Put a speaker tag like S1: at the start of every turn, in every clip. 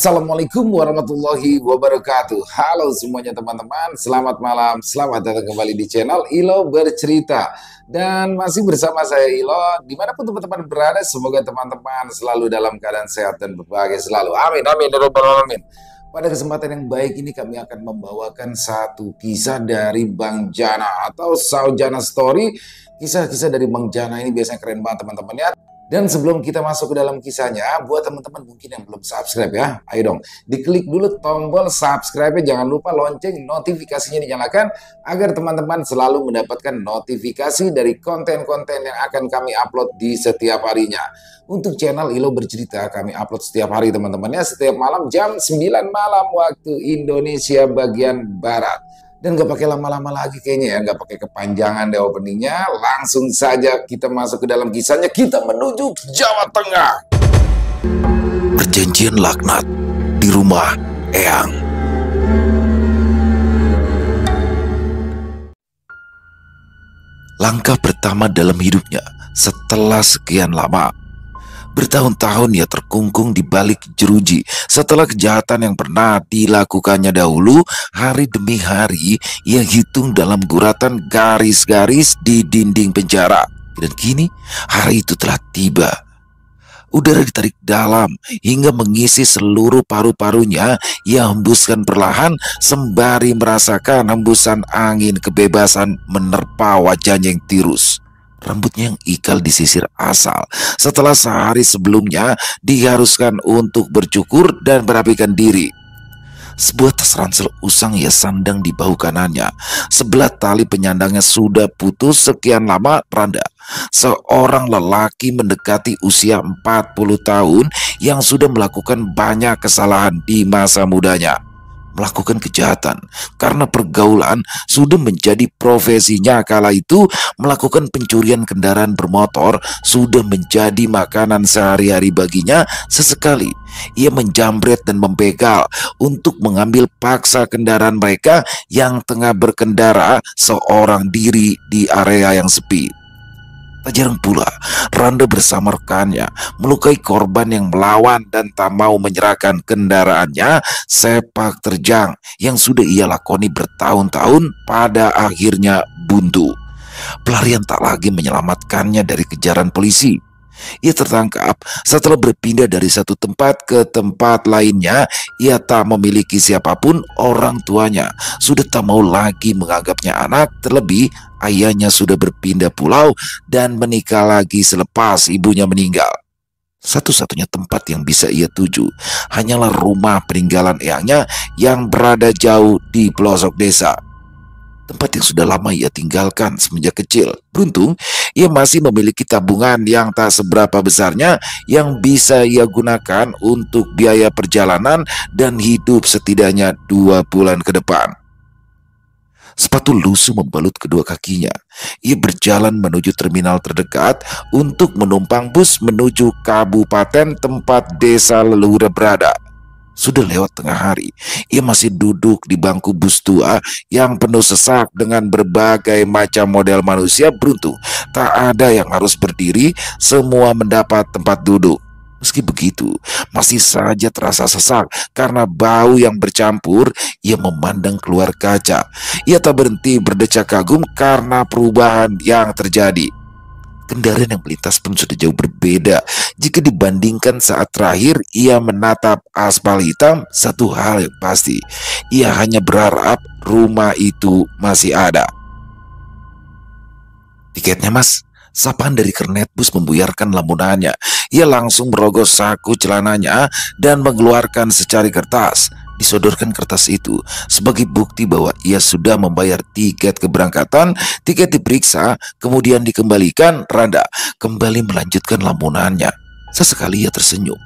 S1: Assalamualaikum warahmatullahi wabarakatuh Halo semuanya teman-teman Selamat malam, selamat datang kembali di channel Ilo Bercerita Dan masih bersama saya Ilo Dimanapun teman-teman berada Semoga teman-teman selalu dalam keadaan sehat dan berbahagia selalu Amin, amin, ya amin pada kesempatan yang baik ini kami akan membawakan satu kisah dari Bang Jana atau Saujana Story. Kisah-kisah dari Bang Jana ini biasanya keren banget teman-teman ya. Dan sebelum kita masuk ke dalam kisahnya, buat teman-teman mungkin yang belum subscribe ya, ayo dong, diklik dulu tombol subscribe jangan lupa lonceng notifikasinya dinyalakan agar teman-teman selalu mendapatkan notifikasi dari konten-konten yang akan kami upload di setiap harinya. Untuk channel Ilo Bercerita, kami upload setiap hari teman-temannya, setiap malam jam 9 malam waktu Indonesia bagian Barat dan nggak pakai lama-lama lagi kayaknya ya nggak pakai kepanjangan deh openingnya langsung saja kita masuk ke dalam kisahnya kita menuju Jawa Tengah perjanjian laknat di rumah Eyang langkah pertama dalam hidupnya setelah sekian lama Bertahun-tahun ia terkungkung di balik jeruji. Setelah kejahatan yang pernah dilakukannya dahulu, hari demi hari ia hitung dalam guratan garis-garis di dinding penjara. Dan kini hari itu telah tiba. Udara ditarik dalam hingga mengisi seluruh paru-parunya. Ia hembuskan perlahan sembari merasakan hembusan angin kebebasan menerpa wajahnya yang tirus. Rambutnya yang ikal disisir asal. Setelah sehari sebelumnya diharuskan untuk bercukur dan merapikan diri. Sebuah tas ransel usang ia sandang di bahu kanannya. Sebelah tali penyandangnya sudah putus sekian lama randa. Seorang lelaki mendekati usia 40 tahun yang sudah melakukan banyak kesalahan di masa mudanya melakukan kejahatan karena pergaulan sudah menjadi profesinya kala itu melakukan pencurian kendaraan bermotor sudah menjadi makanan sehari-hari baginya sesekali ia menjambret dan membegal untuk mengambil paksa kendaraan mereka yang tengah berkendara seorang diri di area yang sepi Tak jarang pula Randa bersama rekannya melukai korban yang melawan dan tak mau menyerahkan kendaraannya sepak terjang yang sudah ia lakoni bertahun-tahun pada akhirnya buntu. Pelarian tak lagi menyelamatkannya dari kejaran polisi. Ia tertangkap setelah berpindah dari satu tempat ke tempat lainnya. Ia tak memiliki siapapun orang tuanya. Sudah tak mau lagi menganggapnya anak, terlebih ayahnya sudah berpindah pulau dan menikah lagi selepas ibunya meninggal. Satu-satunya tempat yang bisa ia tuju hanyalah rumah peninggalan eyangnya yang berada jauh di pelosok desa tempat yang sudah lama ia tinggalkan semenjak kecil. Beruntung, ia masih memiliki tabungan yang tak seberapa besarnya yang bisa ia gunakan untuk biaya perjalanan dan hidup setidaknya dua bulan ke depan. Sepatu lusuh membalut kedua kakinya. Ia berjalan menuju terminal terdekat untuk menumpang bus menuju kabupaten tempat desa leluhur berada. Sudah lewat tengah hari. Ia masih duduk di bangku bus tua yang penuh sesak dengan berbagai macam model manusia beruntung. Tak ada yang harus berdiri, semua mendapat tempat duduk. Meski begitu, masih saja terasa sesak karena bau yang bercampur. Ia memandang keluar kaca. Ia tak berhenti berdecak kagum karena perubahan yang terjadi kendaraan yang melintas pun sudah jauh berbeda jika dibandingkan saat terakhir ia menatap aspal hitam. Satu hal yang pasti, ia hanya berharap rumah itu masih ada. Tiketnya mas, Sapaan dari kernet bus membuyarkan lamunannya. Ia langsung merogoh saku celananya dan mengeluarkan secari kertas disodorkan kertas itu sebagai bukti bahwa ia sudah membayar tiket keberangkatan, tiket diperiksa, kemudian dikembalikan, Randa kembali melanjutkan lamunannya. Sesekali ia tersenyum.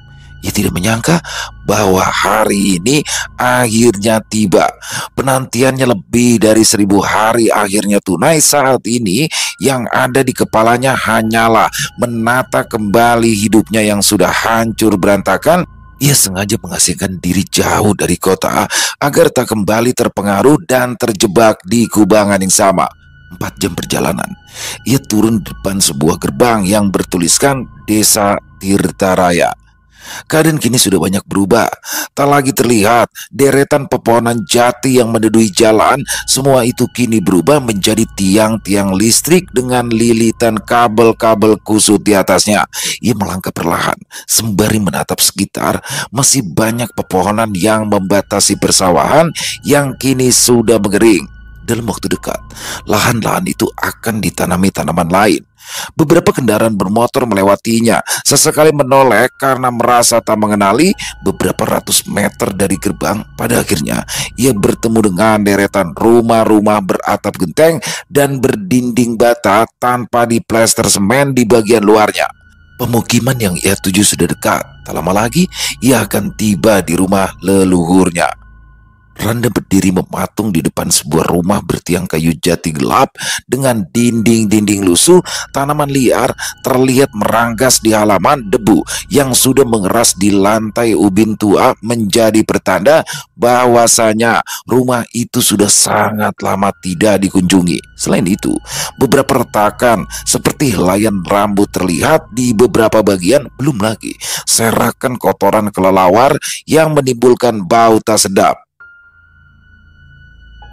S1: Ia tidak menyangka bahwa hari ini akhirnya tiba. Penantiannya lebih dari seribu hari akhirnya tunai saat ini yang ada di kepalanya hanyalah menata kembali hidupnya yang sudah hancur berantakan ia sengaja mengasingkan diri jauh dari kota agar tak kembali terpengaruh dan terjebak di kubangan yang sama. Empat jam perjalanan, ia turun depan sebuah gerbang yang bertuliskan Desa Tirtaraya. Raya. Keadaan kini sudah banyak berubah. Tak lagi terlihat deretan pepohonan jati yang menduduki jalan. Semua itu kini berubah menjadi tiang-tiang listrik dengan lilitan kabel-kabel kusut di atasnya. Ia melangkah perlahan, sembari menatap sekitar. Masih banyak pepohonan yang membatasi persawahan yang kini sudah mengering dalam waktu dekat, lahan-lahan itu akan ditanami tanaman lain. Beberapa kendaraan bermotor melewatinya, sesekali menoleh karena merasa tak mengenali beberapa ratus meter dari gerbang. Pada akhirnya, ia bertemu dengan deretan rumah-rumah beratap genteng dan berdinding bata tanpa diplester semen di bagian luarnya. Pemukiman yang ia tuju sudah dekat. Tak lama lagi, ia akan tiba di rumah leluhurnya. Randa berdiri mematung di depan sebuah rumah bertiang kayu jati gelap dengan dinding-dinding lusuh, tanaman liar terlihat meranggas di halaman debu yang sudah mengeras di lantai ubin tua menjadi pertanda bahwasanya rumah itu sudah sangat lama tidak dikunjungi. Selain itu, beberapa retakan seperti helaian rambut terlihat di beberapa bagian belum lagi serakan kotoran kelelawar yang menimbulkan bau tak sedap.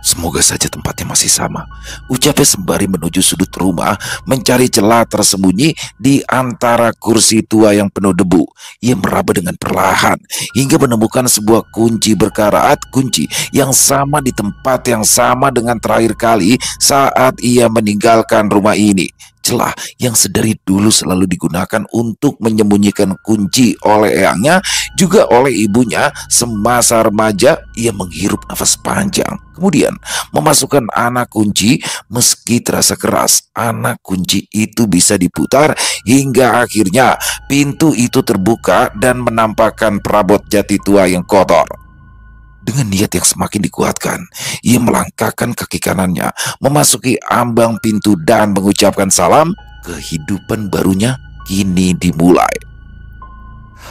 S1: Semoga saja tempatnya masih sama. Ucapnya sembari menuju sudut rumah, mencari celah tersembunyi di antara kursi tua yang penuh debu. Ia meraba dengan perlahan hingga menemukan sebuah kunci berkarat, kunci yang sama di tempat yang sama dengan terakhir kali saat ia meninggalkan rumah ini celah yang sedari dulu selalu digunakan untuk menyembunyikan kunci oleh eyangnya juga oleh ibunya semasa remaja ia menghirup nafas panjang kemudian memasukkan anak kunci meski terasa keras anak kunci itu bisa diputar hingga akhirnya pintu itu terbuka dan menampakkan perabot jati tua yang kotor dengan niat yang semakin dikuatkan, ia melangkahkan kaki kanannya, memasuki ambang pintu dan mengucapkan salam, kehidupan barunya kini dimulai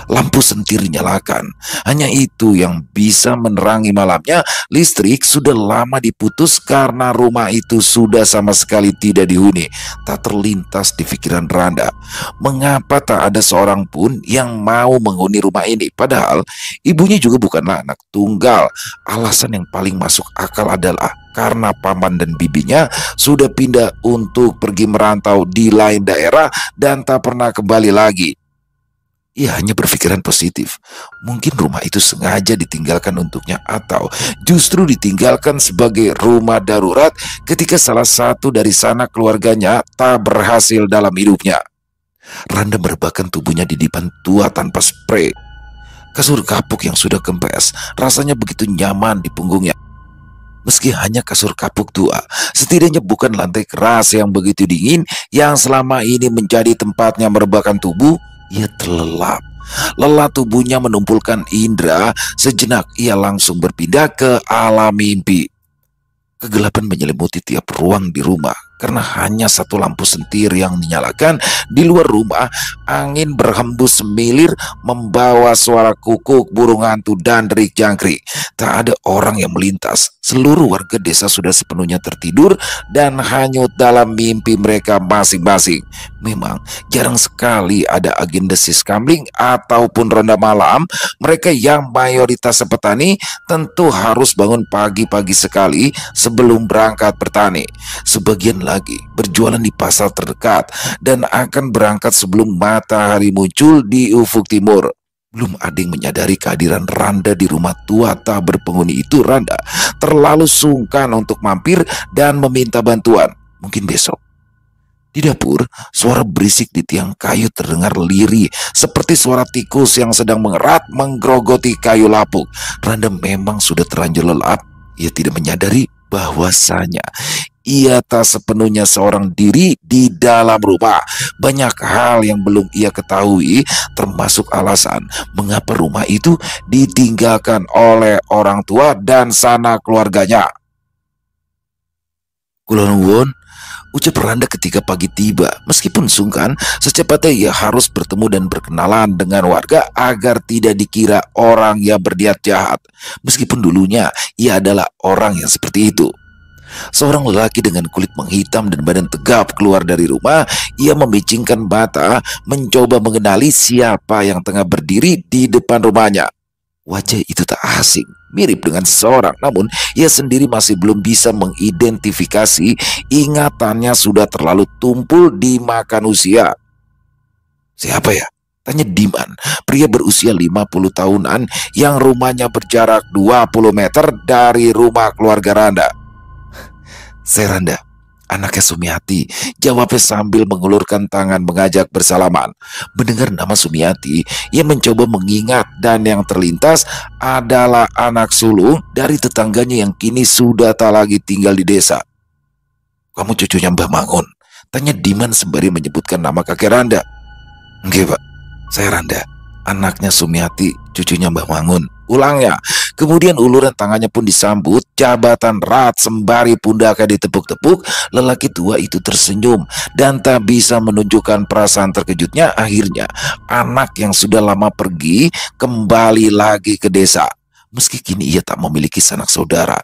S1: lampu sentir dinyalakan. Hanya itu yang bisa menerangi malamnya. Listrik sudah lama diputus karena rumah itu sudah sama sekali tidak dihuni. Tak terlintas di pikiran Randa. Mengapa tak ada seorang pun yang mau menghuni rumah ini? Padahal ibunya juga bukanlah anak tunggal. Alasan yang paling masuk akal adalah karena paman dan bibinya sudah pindah untuk pergi merantau di lain daerah dan tak pernah kembali lagi. Ia hanya berpikiran positif. Mungkin rumah itu sengaja ditinggalkan untuknya atau justru ditinggalkan sebagai rumah darurat ketika salah satu dari sana keluarganya tak berhasil dalam hidupnya. Randa merebahkan tubuhnya di depan tua tanpa spray. Kasur kapuk yang sudah kempes rasanya begitu nyaman di punggungnya. Meski hanya kasur kapuk tua, setidaknya bukan lantai keras yang begitu dingin yang selama ini menjadi tempatnya merebahkan tubuh ia terlelap. Lelah tubuhnya menumpulkan indera, sejenak ia langsung berpindah ke alam mimpi. Kegelapan menyelimuti tiap ruang di rumah karena hanya satu lampu sentir yang dinyalakan di luar rumah. Angin berhembus semilir membawa suara kukuk, burung hantu dan derik jangkrik. Tak ada orang yang melintas. Seluruh warga desa sudah sepenuhnya tertidur dan hanyut dalam mimpi mereka masing-masing. Memang jarang sekali ada agenda kambing ataupun ronda malam. Mereka yang mayoritas petani tentu harus bangun pagi-pagi sekali sebelum berangkat bertani. Sebagian lagi, berjualan di pasar terdekat, dan akan berangkat sebelum matahari muncul di ufuk timur. Belum ada yang menyadari kehadiran Randa di rumah tua tak berpenghuni itu Randa terlalu sungkan untuk mampir dan meminta bantuan. Mungkin besok. Di dapur, suara berisik di tiang kayu terdengar lirih seperti suara tikus yang sedang mengerat menggerogoti kayu lapuk. Randa memang sudah terlanjur lelap. Ia tidak menyadari bahwasanya ia tak sepenuhnya seorang diri di dalam rumah. Banyak hal yang belum ia ketahui, termasuk alasan mengapa rumah itu ditinggalkan oleh orang tua dan sana keluarganya. Kulonwon ucap Randa ketika pagi tiba. Meskipun sungkan, secepatnya ia harus bertemu dan berkenalan dengan warga agar tidak dikira orang yang berdiat jahat. Meskipun dulunya ia adalah orang yang seperti itu. Seorang lelaki dengan kulit menghitam dan badan tegap keluar dari rumah. Ia memicingkan bata, mencoba mengenali siapa yang tengah berdiri di depan rumahnya. Wajah itu tak asing, mirip dengan seorang, namun ia sendiri masih belum bisa mengidentifikasi. Ingatannya sudah terlalu tumpul di makan usia. Siapa ya? Tanya Diman, pria berusia 50 tahunan yang rumahnya berjarak 20 meter dari rumah keluarga Randa. Seranda, anaknya Sumiati, jawabnya sambil mengulurkan tangan mengajak bersalaman. Mendengar nama Sumiati, ia mencoba mengingat dan yang terlintas adalah anak sulung dari tetangganya yang kini sudah tak lagi tinggal di desa. Kamu cucunya Mbah Mangun? Tanya Diman sembari menyebutkan nama kakek Randa. Enggak pak, saya Randa, anaknya Sumiati, cucunya Mbah Mangun. Ulangnya, Kemudian uluran tangannya pun disambut, jabatan rat sembari pundaknya ditepuk-tepuk, lelaki tua itu tersenyum dan tak bisa menunjukkan perasaan terkejutnya. Akhirnya, anak yang sudah lama pergi kembali lagi ke desa. Meski kini ia tak memiliki sanak saudara,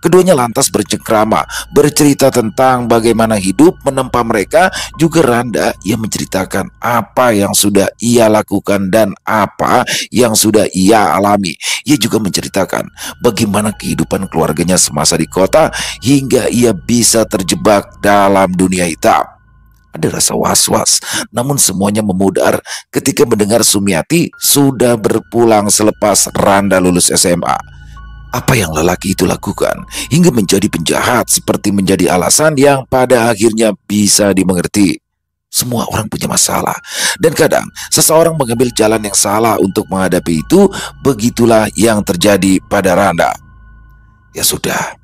S1: Keduanya lantas bercengkrama, bercerita tentang bagaimana hidup menempa mereka, juga Randa yang menceritakan apa yang sudah ia lakukan dan apa yang sudah ia alami. Ia juga menceritakan bagaimana kehidupan keluarganya semasa di kota hingga ia bisa terjebak dalam dunia hitam ada rasa was-was. Namun semuanya memudar ketika mendengar Sumiati sudah berpulang selepas Randa lulus SMA apa yang lelaki itu lakukan hingga menjadi penjahat seperti menjadi alasan yang pada akhirnya bisa dimengerti. Semua orang punya masalah dan kadang seseorang mengambil jalan yang salah untuk menghadapi itu, begitulah yang terjadi pada Randa. Ya sudah,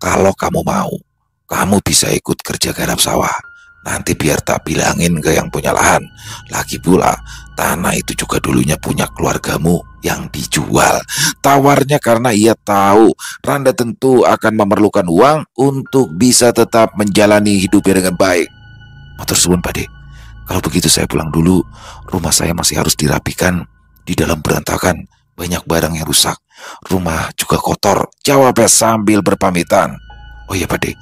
S1: kalau kamu mau, kamu bisa ikut kerja garap sawah. Nanti biar tak bilangin ke yang punya lahan. Lagi pula, Tanah itu juga dulunya punya keluargamu yang dijual. Tawarnya karena ia tahu Randa tentu akan memerlukan uang untuk bisa tetap menjalani hidupnya dengan baik. Matur suwun, Pakde. Kalau begitu saya pulang dulu. Rumah saya masih harus dirapikan. Di dalam berantakan, banyak barang yang rusak. Rumah juga kotor. Jawabnya sambil berpamitan. Oh iya, Pakde.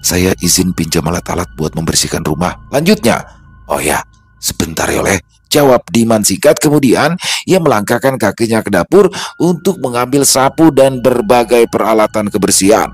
S1: Saya izin pinjam alat-alat buat membersihkan rumah. Lanjutnya. Oh ya, sebentar ya, oleh. Jawab Diman singkat kemudian ia melangkahkan kakinya ke dapur untuk mengambil sapu dan berbagai peralatan kebersihan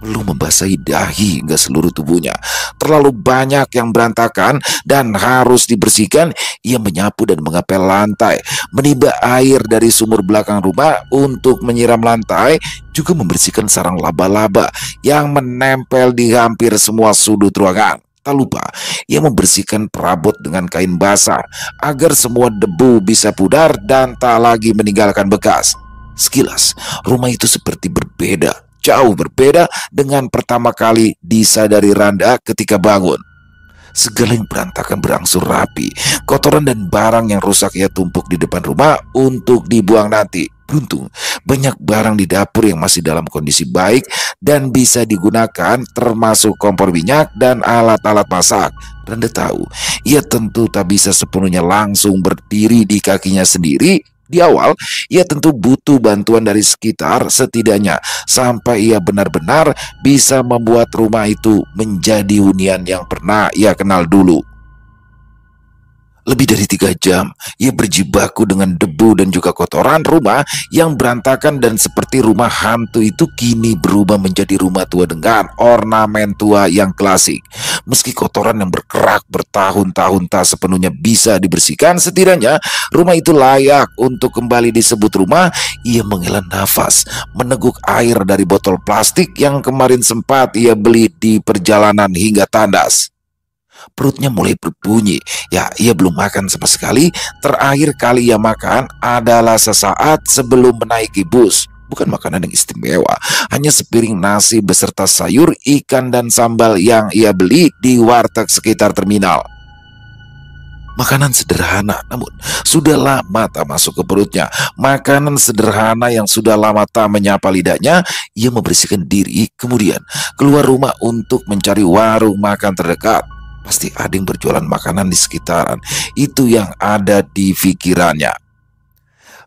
S1: belum membasahi dahi hingga seluruh tubuhnya. Terlalu banyak yang berantakan dan harus dibersihkan. Ia menyapu dan mengapel lantai, menimba air dari sumur belakang rumah untuk menyiram lantai, juga membersihkan sarang laba-laba yang menempel di hampir semua sudut ruangan. Tak lupa, ia membersihkan perabot dengan kain basah agar semua debu bisa pudar dan tak lagi meninggalkan bekas. Sekilas, rumah itu seperti berbeda, jauh berbeda dengan pertama kali disadari Randa ketika bangun. Segala yang berantakan berangsur rapi, kotoran dan barang yang rusak ia tumpuk di depan rumah untuk dibuang nanti beruntung. Banyak barang di dapur yang masih dalam kondisi baik dan bisa digunakan termasuk kompor minyak dan alat-alat masak. Randa tahu, ia tentu tak bisa sepenuhnya langsung berdiri di kakinya sendiri di awal, ia tentu butuh bantuan dari sekitar setidaknya sampai ia benar-benar bisa membuat rumah itu menjadi hunian yang pernah ia kenal dulu. Lebih dari tiga jam, ia berjibaku dengan debu dan juga kotoran rumah yang berantakan dan seperti rumah hantu itu kini berubah menjadi rumah tua dengan ornamen tua yang klasik. Meski kotoran yang berkerak bertahun-tahun tak sepenuhnya bisa dibersihkan, setidaknya rumah itu layak untuk kembali disebut rumah. Ia menghela nafas, meneguk air dari botol plastik yang kemarin sempat ia beli di perjalanan hingga tandas. Perutnya mulai berbunyi. Ya, ia belum makan sama sekali. Terakhir kali ia makan adalah sesaat sebelum menaiki bus bukan makanan yang istimewa, hanya sepiring nasi beserta sayur, ikan, dan sambal yang ia beli di warteg sekitar terminal. Makanan sederhana, namun sudah lama tak masuk ke perutnya. Makanan sederhana yang sudah lama tak menyapa lidahnya, ia membersihkan diri, kemudian keluar rumah untuk mencari warung makan terdekat. Pasti ada yang berjualan makanan di sekitaran. Itu yang ada di pikirannya.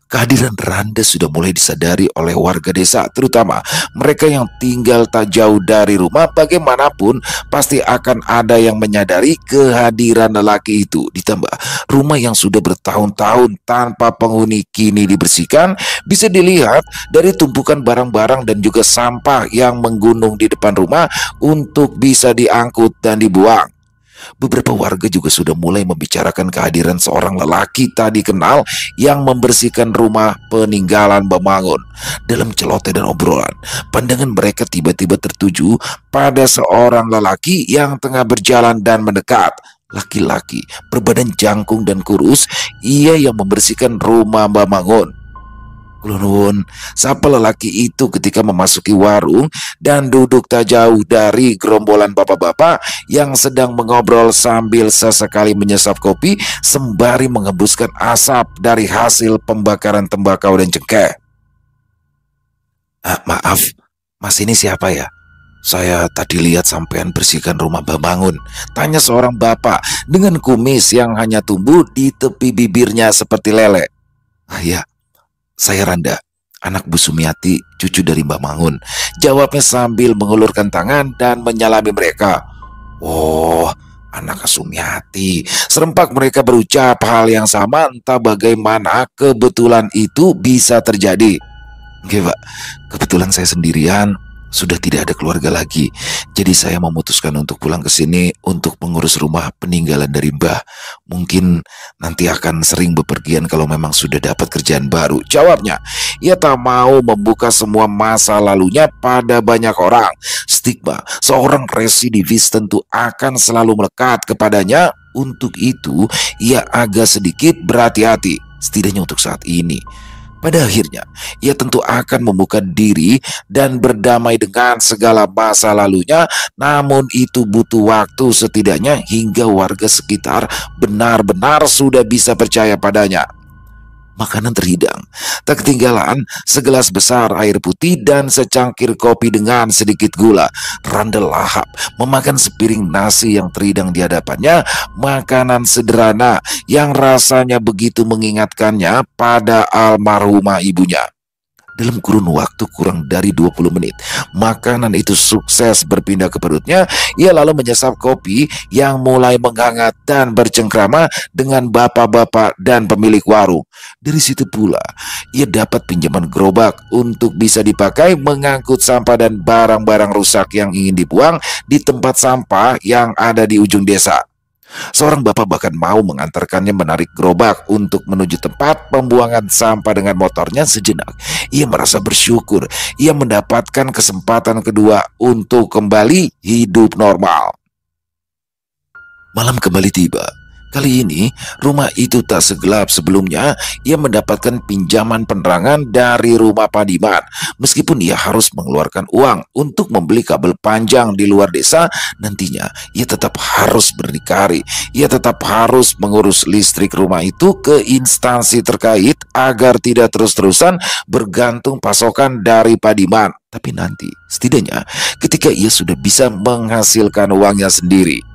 S1: Kehadiran Randa sudah mulai disadari oleh warga desa, terutama mereka yang tinggal tak jauh dari rumah. Bagaimanapun, pasti akan ada yang menyadari kehadiran lelaki itu. Ditambah rumah yang sudah bertahun-tahun tanpa penghuni kini dibersihkan, bisa dilihat dari tumpukan barang-barang dan juga sampah yang menggunung di depan rumah untuk bisa diangkut dan dibuang. Beberapa warga juga sudah mulai membicarakan kehadiran seorang lelaki tadi kenal yang membersihkan rumah peninggalan Bamangun. Dalam celote dan obrolan, pandangan mereka tiba-tiba tertuju pada seorang lelaki yang tengah berjalan dan mendekat laki-laki berbadan jangkung dan kurus, ia yang membersihkan rumah Mbak Mangun. Lunun. siapa lelaki itu ketika memasuki warung dan duduk tak jauh dari gerombolan bapak-bapak yang sedang mengobrol sambil sesekali menyesap kopi sembari mengembuskan asap dari hasil pembakaran tembakau dan cengkeh. Ah, maaf, mas ini siapa ya? Saya tadi lihat sampean bersihkan rumah bangun. Tanya seorang bapak dengan kumis yang hanya tumbuh di tepi bibirnya seperti lele. Ah ya, saya Randa, anak Bu Sumiati, cucu dari Mbah Mangun. Jawabnya sambil mengulurkan tangan dan menyalami mereka. Oh, anak Sumiati. Serempak mereka berucap hal yang sama entah bagaimana kebetulan itu bisa terjadi. Oke Pak, kebetulan saya sendirian sudah tidak ada keluarga lagi. Jadi saya memutuskan untuk pulang ke sini untuk mengurus rumah peninggalan dari Mbah. Mungkin nanti akan sering bepergian kalau memang sudah dapat kerjaan baru. Jawabnya, ia tak mau membuka semua masa lalunya pada banyak orang. Stigma seorang residivis tentu akan selalu melekat kepadanya. Untuk itu, ia agak sedikit berhati-hati, setidaknya untuk saat ini. Pada akhirnya, ia tentu akan membuka diri dan berdamai dengan segala masa lalunya, namun itu butuh waktu setidaknya hingga warga sekitar benar-benar sudah bisa percaya padanya makanan terhidang. Tak ketinggalan segelas besar air putih dan secangkir kopi dengan sedikit gula. Randall lahap memakan sepiring nasi yang terhidang di hadapannya, makanan sederhana yang rasanya begitu mengingatkannya pada almarhumah ibunya dalam kurun waktu kurang dari 20 menit. Makanan itu sukses berpindah ke perutnya. Ia lalu menyesap kopi yang mulai menghangat dan bercengkrama dengan bapak-bapak dan pemilik warung. Dari situ pula, ia dapat pinjaman gerobak untuk bisa dipakai mengangkut sampah dan barang-barang rusak yang ingin dibuang di tempat sampah yang ada di ujung desa. Seorang bapak bahkan mau mengantarkannya menarik gerobak untuk menuju tempat pembuangan sampah dengan motornya sejenak. Ia merasa bersyukur, ia mendapatkan kesempatan kedua untuk kembali hidup normal. Malam kembali tiba, Kali ini rumah itu tak segelap sebelumnya Ia mendapatkan pinjaman penerangan dari rumah Padiman Meskipun ia harus mengeluarkan uang untuk membeli kabel panjang di luar desa Nantinya ia tetap harus berdikari Ia tetap harus mengurus listrik rumah itu ke instansi terkait Agar tidak terus-terusan bergantung pasokan dari Padiman Tapi nanti setidaknya ketika ia sudah bisa menghasilkan uangnya sendiri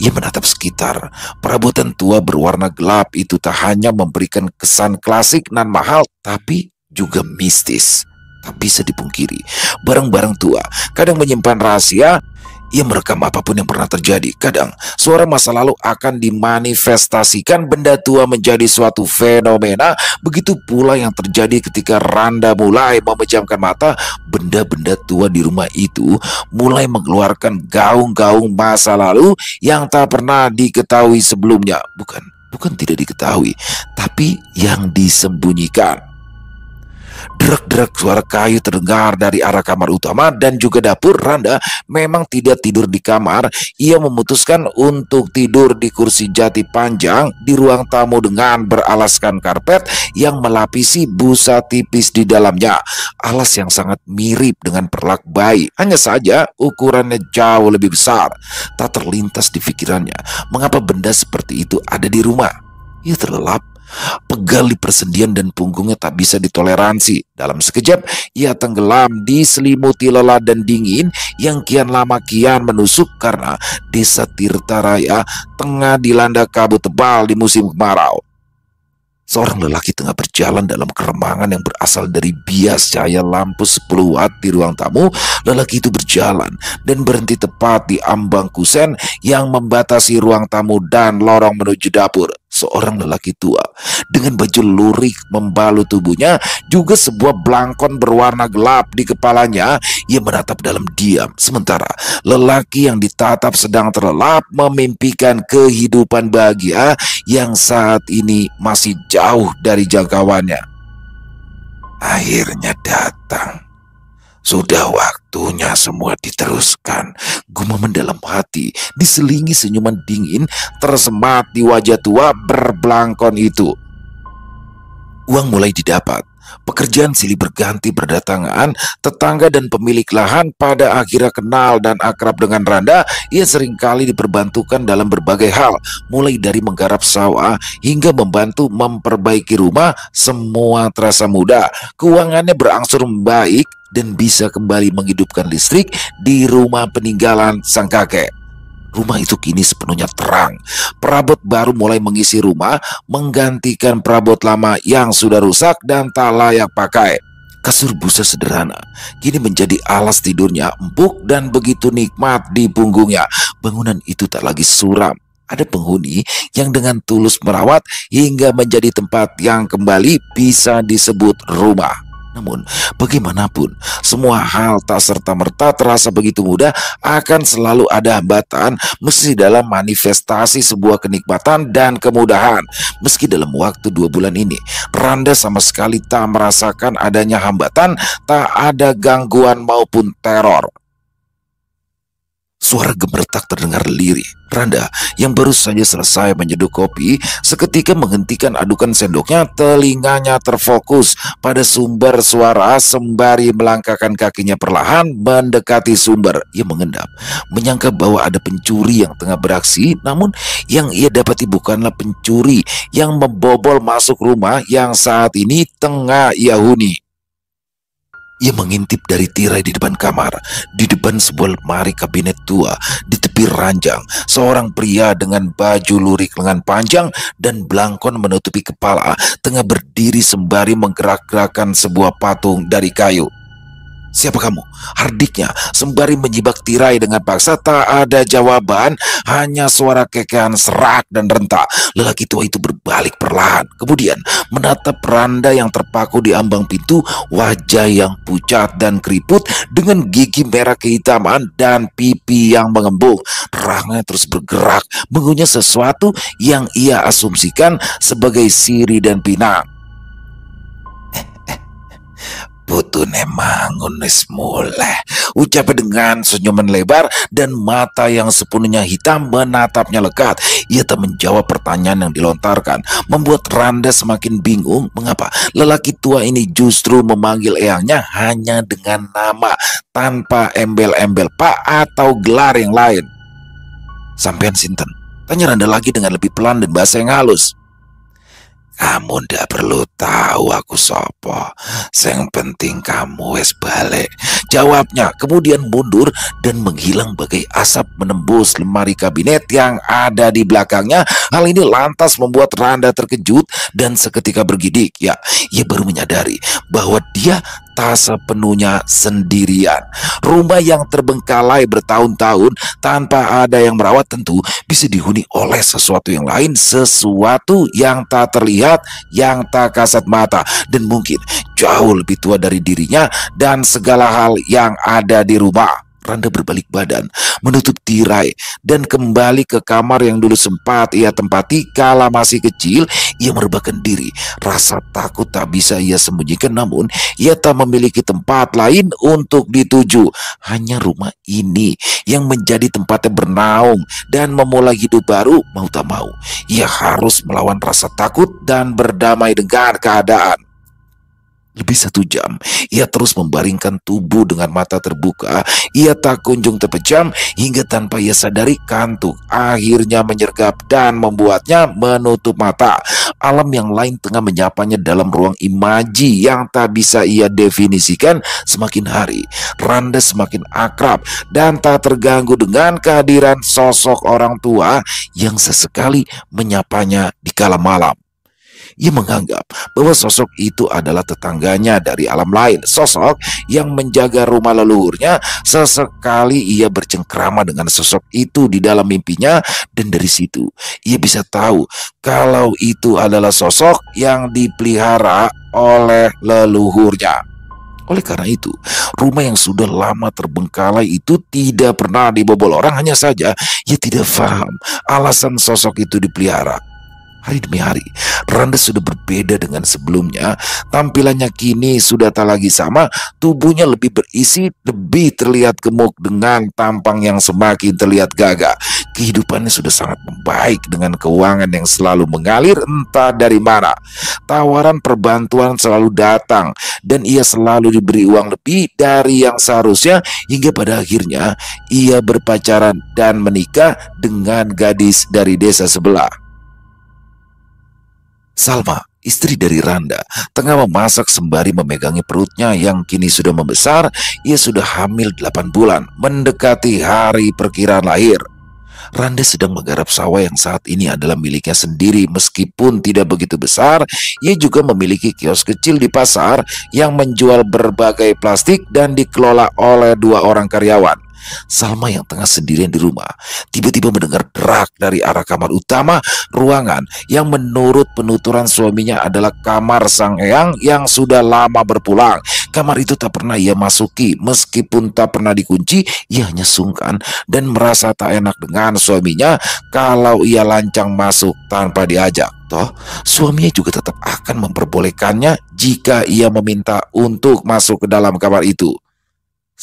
S1: ia menatap sekitar. Perabotan tua berwarna gelap itu tak hanya memberikan kesan klasik nan mahal, tapi juga mistis. Tak bisa dipungkiri, barang-barang tua kadang menyimpan rahasia ia merekam apapun yang pernah terjadi. Kadang suara masa lalu akan dimanifestasikan benda tua menjadi suatu fenomena. Begitu pula yang terjadi ketika Randa mulai memejamkan mata, benda-benda tua di rumah itu mulai mengeluarkan gaung-gaung masa lalu yang tak pernah diketahui sebelumnya. Bukan, bukan tidak diketahui, tapi yang disembunyikan. Drek-drek suara kayu terdengar dari arah kamar utama dan juga dapur. Randa memang tidak tidur di kamar. Ia memutuskan untuk tidur di kursi jati panjang di ruang tamu dengan beralaskan karpet yang melapisi busa tipis di dalamnya. Alas yang sangat mirip dengan perlak bayi. Hanya saja ukurannya jauh lebih besar. Tak terlintas di pikirannya mengapa benda seperti itu ada di rumah. Ia terlelap Pegal di persendian dan punggungnya tak bisa ditoleransi. Dalam sekejap, ia tenggelam diselimuti lelah dan dingin yang kian lama kian menusuk karena desa Tirta Raya tengah dilanda kabut tebal di musim kemarau. Seorang lelaki tengah berjalan dalam keremangan yang berasal dari bias cahaya lampu 10 watt di ruang tamu. Lelaki itu berjalan dan berhenti tepat di ambang kusen yang membatasi ruang tamu dan lorong menuju dapur. Seorang lelaki tua dengan baju lurik membalut tubuhnya, juga sebuah belangkon berwarna gelap di kepalanya. Ia menatap dalam diam, sementara lelaki yang ditatap sedang terlelap memimpikan kehidupan bahagia yang saat ini masih jauh dari jangkauannya. Akhirnya datang. Sudah waktunya semua diteruskan. Gumam mendalam hati, diselingi senyuman dingin, tersemat di wajah tua berbelangkon itu. Uang mulai didapat. Pekerjaan silih berganti berdatangan, tetangga dan pemilik lahan pada akhirnya kenal dan akrab dengan Randa, ia seringkali diperbantukan dalam berbagai hal, mulai dari menggarap sawah hingga membantu memperbaiki rumah, semua terasa mudah. Keuangannya berangsur membaik dan bisa kembali menghidupkan listrik di rumah peninggalan sang kakek. Rumah itu kini sepenuhnya terang. Perabot baru mulai mengisi rumah, menggantikan perabot lama yang sudah rusak dan tak layak pakai. Kasur busa sederhana kini menjadi alas tidurnya empuk dan begitu nikmat di punggungnya. Bangunan itu tak lagi suram. Ada penghuni yang dengan tulus merawat hingga menjadi tempat yang kembali bisa disebut rumah. Namun, bagaimanapun, semua hal tak serta-merta terasa begitu mudah akan selalu ada hambatan meski dalam manifestasi sebuah kenikmatan dan kemudahan. Meski dalam waktu dua bulan ini, Randa sama sekali tak merasakan adanya hambatan, tak ada gangguan maupun teror. Suara gemertak terdengar lirih. Randa yang baru saja selesai menyeduh kopi seketika menghentikan adukan sendoknya telinganya terfokus pada sumber suara sembari melangkahkan kakinya perlahan mendekati sumber. Ia mengendap, menyangka bahwa ada pencuri yang tengah beraksi namun yang ia dapati bukanlah pencuri yang membobol masuk rumah yang saat ini tengah ia huni. Ia mengintip dari tirai di depan kamar, di depan sebuah lemari kabinet tua, di tepi ranjang, seorang pria dengan baju lurik lengan panjang dan belangkon menutupi kepala, tengah berdiri sembari menggerak-gerakan sebuah patung dari kayu. Siapa kamu? Hardiknya sembari menyibak tirai dengan paksa tak ada jawaban, hanya suara kekehan serak dan rentak. Lelaki tua itu berbalik perlahan, kemudian menatap Randa yang terpaku di ambang pintu, wajah yang pucat dan keriput dengan gigi merah kehitaman dan pipi yang mengembung. Rangnya terus bergerak, mengunyah sesuatu yang ia asumsikan sebagai siri dan pinang. Eh, eh, Putu nemangun mulai. Ucap dengan senyuman lebar dan mata yang sepenuhnya hitam menatapnya lekat. Ia tak menjawab pertanyaan yang dilontarkan. Membuat Randa semakin bingung mengapa lelaki tua ini justru memanggil eyangnya hanya dengan nama tanpa embel-embel pak atau gelar yang lain. Sampean Sinten, tanya Randa lagi dengan lebih pelan dan bahasa yang halus. Kamu ndak perlu tahu aku sopo. Yang penting kamu wes balik. Jawabnya kemudian mundur dan menghilang bagai asap menembus lemari kabinet yang ada di belakangnya. Hal ini lantas membuat Randa terkejut dan seketika bergidik. Ya, ia baru menyadari bahwa dia tak sepenuhnya sendirian. Rumah yang terbengkalai bertahun-tahun tanpa ada yang merawat tentu bisa dihuni oleh sesuatu yang lain, sesuatu yang tak terlihat, yang tak kasat mata, dan mungkin jauh lebih tua dari dirinya dan segala hal yang ada di rumah. Randa berbalik badan, menutup tirai, dan kembali ke kamar yang dulu sempat ia tempati kala masih kecil. Ia merebahkan diri. Rasa takut tak bisa ia sembunyikan namun ia tak memiliki tempat lain untuk dituju. Hanya rumah ini yang menjadi tempatnya bernaung dan memulai hidup baru mau tak mau. Ia harus melawan rasa takut dan berdamai dengan keadaan. Lebih satu jam, ia terus membaringkan tubuh dengan mata terbuka. Ia tak kunjung terpejam hingga tanpa ia sadari kantuk akhirnya menyergap dan membuatnya menutup mata. Alam yang lain tengah menyapanya dalam ruang imaji yang tak bisa ia definisikan semakin hari. Randa semakin akrab dan tak terganggu dengan kehadiran sosok orang tua yang sesekali menyapanya di kala malam. Ia menganggap bahwa sosok itu adalah tetangganya dari alam lain, sosok yang menjaga rumah leluhurnya. Sesekali ia bercengkrama dengan sosok itu di dalam mimpinya dan dari situ ia bisa tahu kalau itu adalah sosok yang dipelihara oleh leluhurnya. Oleh karena itu, rumah yang sudah lama terbengkalai itu tidak pernah dibobol orang hanya saja ia tidak paham alasan sosok itu dipelihara. Hari demi hari, Randa sudah berbeda dengan sebelumnya. Tampilannya kini sudah tak lagi sama, tubuhnya lebih berisi, lebih terlihat gemuk dengan tampang yang semakin terlihat gagah. Kehidupannya sudah sangat membaik dengan keuangan yang selalu mengalir entah dari mana. Tawaran perbantuan selalu datang dan ia selalu diberi uang lebih dari yang seharusnya hingga pada akhirnya ia berpacaran dan menikah dengan gadis dari desa sebelah. Salma, istri dari Randa, tengah memasak sembari memegangi perutnya yang kini sudah membesar. Ia sudah hamil 8 bulan, mendekati hari perkiraan lahir. Randa sedang menggarap sawah yang saat ini adalah miliknya sendiri meskipun tidak begitu besar. Ia juga memiliki kios kecil di pasar yang menjual berbagai plastik dan dikelola oleh dua orang karyawan. Salma yang tengah sendirian di rumah tiba-tiba mendengar derak dari arah kamar utama ruangan yang menurut penuturan suaminya adalah kamar sang eyang yang sudah lama berpulang. Kamar itu tak pernah ia masuki meskipun tak pernah dikunci, ia hanya sungkan dan merasa tak enak dengan suaminya kalau ia lancang masuk tanpa diajak. Toh, suaminya juga tetap akan memperbolehkannya jika ia meminta untuk masuk ke dalam kamar itu.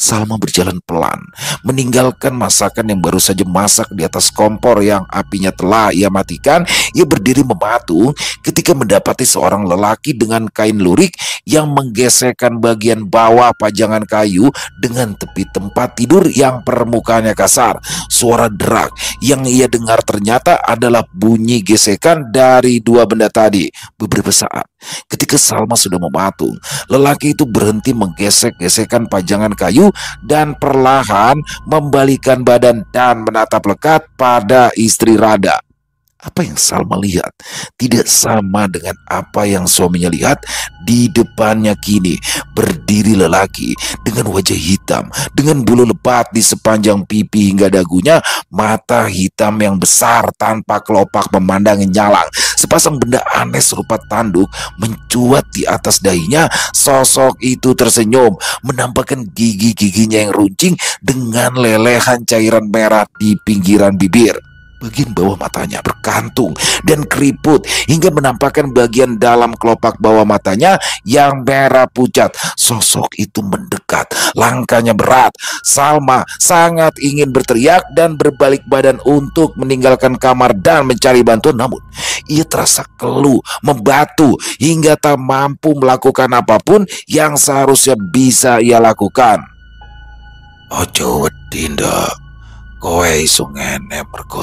S1: Salma berjalan pelan, meninggalkan masakan yang baru saja masak di atas kompor yang apinya telah ia matikan. Ia berdiri mematung ketika mendapati seorang lelaki dengan kain lurik yang menggesekkan bagian bawah pajangan kayu dengan tepi tempat tidur yang permukaannya kasar. Suara derak yang ia dengar ternyata adalah bunyi gesekan dari dua benda tadi. Beberapa saat, ketika Salma sudah mematung, lelaki itu berhenti menggesek gesekan pajangan kayu dan perlahan membalikan badan dan menatap lekat pada istri Rada. Apa yang Salma lihat tidak sama dengan apa yang suaminya lihat di depannya kini berdiri lelaki dengan wajah hitam dengan bulu lebat di sepanjang pipi hingga dagunya mata hitam yang besar tanpa kelopak memandang nyalang sepasang benda aneh serupa tanduk mencuat di atas dahinya sosok itu tersenyum menampakkan gigi-giginya yang runcing dengan lelehan cairan merah di pinggiran bibir Bagian bawah matanya berkantung dan keriput hingga menampakkan bagian dalam kelopak bawah matanya yang merah pucat. Sosok itu mendekat, langkahnya berat. Salma sangat ingin berteriak dan berbalik badan untuk meninggalkan kamar dan mencari bantuan namun ia terasa keluh, membatu hingga tak mampu melakukan apapun yang seharusnya bisa ia lakukan. Ojo tindak. Kowe iso ngene mergo